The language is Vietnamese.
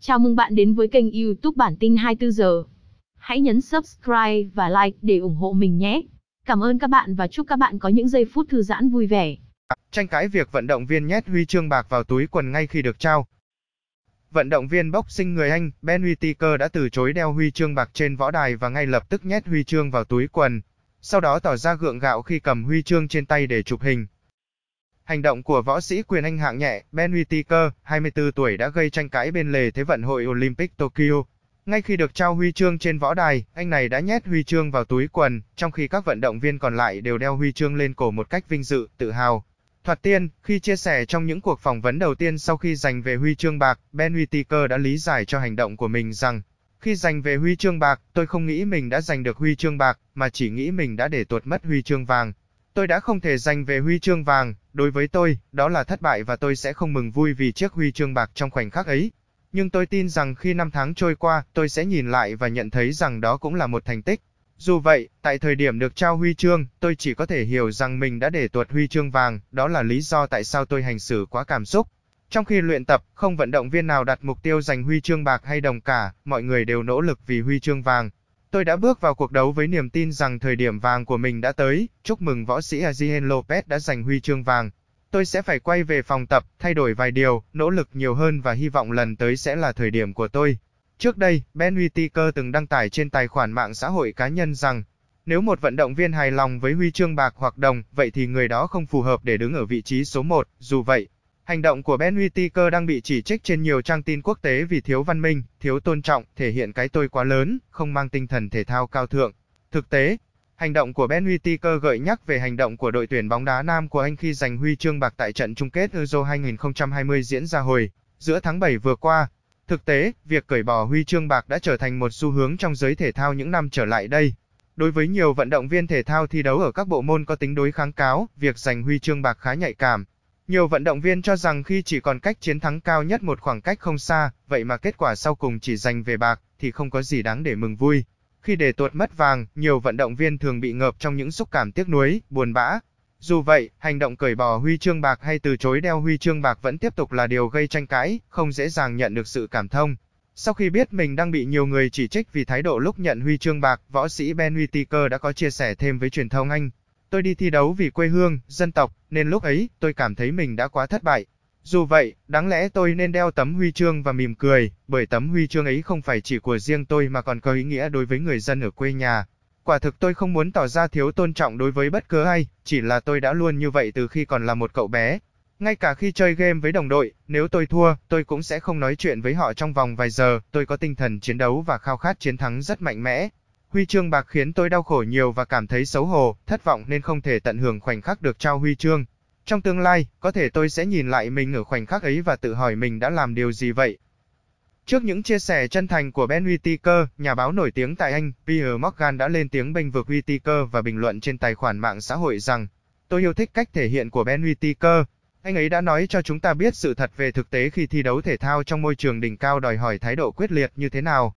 Chào mừng bạn đến với kênh YouTube Bản tin 24 giờ. Hãy nhấn subscribe và like để ủng hộ mình nhé. Cảm ơn các bạn và chúc các bạn có những giây phút thư giãn vui vẻ. Tranh cãi việc vận động viên nhét huy chương bạc vào túi quần ngay khi được trao. Vận động viên boxing người Anh Ben Whittaker đã từ chối đeo huy chương bạc trên võ đài và ngay lập tức nhét huy chương vào túi quần. Sau đó tỏ ra gượng gạo khi cầm huy chương trên tay để chụp hình. Hành động của võ sĩ quyền Anh hạng nhẹ Ben Whittaker, 24 tuổi đã gây tranh cãi bên lề Thế vận hội Olympic Tokyo. Ngay khi được trao huy chương trên võ đài, anh này đã nhét huy chương vào túi quần, trong khi các vận động viên còn lại đều đeo huy chương lên cổ một cách vinh dự, tự hào. Thoạt tiên, khi chia sẻ trong những cuộc phỏng vấn đầu tiên sau khi giành về huy chương bạc, Ben Whittaker đã lý giải cho hành động của mình rằng khi giành về huy chương bạc, tôi không nghĩ mình đã giành được huy chương bạc, mà chỉ nghĩ mình đã để tuột mất huy chương vàng. Tôi đã không thể giành về huy chương vàng, đối với tôi, đó là thất bại và tôi sẽ không mừng vui vì chiếc huy chương bạc trong khoảnh khắc ấy. Nhưng tôi tin rằng khi năm tháng trôi qua, tôi sẽ nhìn lại và nhận thấy rằng đó cũng là một thành tích. Dù vậy, tại thời điểm được trao huy chương, tôi chỉ có thể hiểu rằng mình đã để tuột huy chương vàng, đó là lý do tại sao tôi hành xử quá cảm xúc. Trong khi luyện tập, không vận động viên nào đặt mục tiêu giành huy chương bạc hay đồng cả, mọi người đều nỗ lực vì huy chương vàng, Tôi đã bước vào cuộc đấu với niềm tin rằng thời điểm vàng của mình đã tới. Chúc mừng võ sĩ Azihen Lopez đã giành huy chương vàng. Tôi sẽ phải quay về phòng tập, thay đổi vài điều, nỗ lực nhiều hơn và hy vọng lần tới sẽ là thời điểm của tôi. Trước đây, Ben Whittaker từng đăng tải trên tài khoản mạng xã hội cá nhân rằng nếu một vận động viên hài lòng với huy chương bạc hoặc đồng, vậy thì người đó không phù hợp để đứng ở vị trí số 1. Dù vậy, Hành động của Ben Whittaker đang bị chỉ trích trên nhiều trang tin quốc tế vì thiếu văn minh, thiếu tôn trọng, thể hiện cái tôi quá lớn, không mang tinh thần thể thao cao thượng. Thực tế, hành động của Ben Whittaker gợi nhắc về hành động của đội tuyển bóng đá nam của Anh khi giành huy chương bạc tại trận chung kết Euro 2020 diễn ra hồi giữa tháng 7 vừa qua. Thực tế, việc cởi bỏ huy chương bạc đã trở thành một xu hướng trong giới thể thao những năm trở lại đây. Đối với nhiều vận động viên thể thao thi đấu ở các bộ môn có tính đối kháng cáo, việc giành huy chương bạc khá nhạy cảm, nhiều vận động viên cho rằng khi chỉ còn cách chiến thắng cao nhất một khoảng cách không xa, vậy mà kết quả sau cùng chỉ giành về bạc, thì không có gì đáng để mừng vui. Khi để tuột mất vàng, nhiều vận động viên thường bị ngợp trong những xúc cảm tiếc nuối, buồn bã. Dù vậy, hành động cởi bỏ huy chương bạc hay từ chối đeo huy chương bạc vẫn tiếp tục là điều gây tranh cãi, không dễ dàng nhận được sự cảm thông. Sau khi biết mình đang bị nhiều người chỉ trích vì thái độ lúc nhận huy chương bạc, võ sĩ Ben Whittaker đã có chia sẻ thêm với truyền thông Anh. Tôi đi thi đấu vì quê hương, dân tộc, nên lúc ấy tôi cảm thấy mình đã quá thất bại. Dù vậy, đáng lẽ tôi nên đeo tấm huy chương và mỉm cười, bởi tấm huy chương ấy không phải chỉ của riêng tôi mà còn có ý nghĩa đối với người dân ở quê nhà. Quả thực tôi không muốn tỏ ra thiếu tôn trọng đối với bất cứ ai, chỉ là tôi đã luôn như vậy từ khi còn là một cậu bé. Ngay cả khi chơi game với đồng đội, nếu tôi thua, tôi cũng sẽ không nói chuyện với họ trong vòng vài giờ, tôi có tinh thần chiến đấu và khao khát chiến thắng rất mạnh mẽ. Huy chương bạc khiến tôi đau khổ nhiều và cảm thấy xấu hổ, thất vọng nên không thể tận hưởng khoảnh khắc được trao huy chương. Trong tương lai, có thể tôi sẽ nhìn lại mình ở khoảnh khắc ấy và tự hỏi mình đã làm điều gì vậy. Trước những chia sẻ chân thành của Ben Whittaker, nhà báo nổi tiếng tại Anh, Peter Morgan đã lên tiếng bênh vực Whittaker và bình luận trên tài khoản mạng xã hội rằng Tôi yêu thích cách thể hiện của Ben Whittaker. Anh ấy đã nói cho chúng ta biết sự thật về thực tế khi thi đấu thể thao trong môi trường đỉnh cao đòi hỏi thái độ quyết liệt như thế nào.